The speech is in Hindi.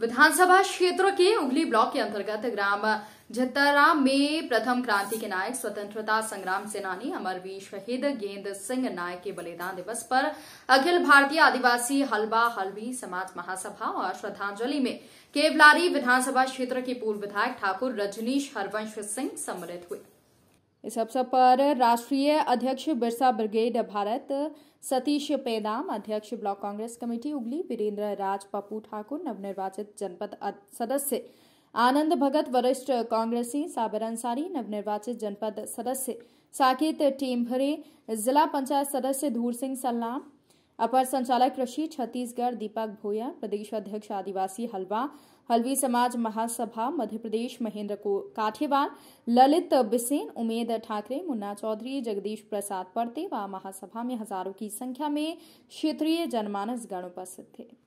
विधानसभा क्षेत्र के उगली ब्लॉक के अंतर्गत ग्राम झत्ताराम में प्रथम क्रांति के नायक स्वतंत्रता संग्राम सेनानी अमरवीर शहीद गेंद सिंह नायक के बलिदान दिवस पर अखिल भारतीय आदिवासी हलवा हलवी समाज महासभा और श्रद्धांजलि में केवलारी विधानसभा क्षेत्र के पूर्व विधायक ठाकुर रजनीश हरवंश सिंह सम्मिलित हुए इस अवसर पर राष्ट्रीय अध्यक्ष बिरसा ब्रिगेड भारत सतीश पेदाम अध्यक्ष ब्लॉक कांग्रेस कमेटी उगली वीरेंद्र राज पप्पू ठाकुर नवनिर्वाचित जनपद सदस्य आनंद भगत वरिष्ठ कांग्रेसी साबिर अंसारी नवनिर्वाचित जनपद सदस्य साकेत टेम्भरे जिला पंचायत सदस्य धूर सिंह सलाम अपर संचालक कृषि छत्तीसगढ़ दीपक भोया प्रदेश अध्यक्ष आदिवासी हलवा हलवी समाज महासभा मध्य प्रदेश महेंद्र काठेवाल ललित बिसेन उमेद ठाकरे मुन्ना चौधरी जगदीश प्रसाद परते व महासभा में हजारों की संख्या में क्षेत्रीय जनमानस गण उपस्थित थे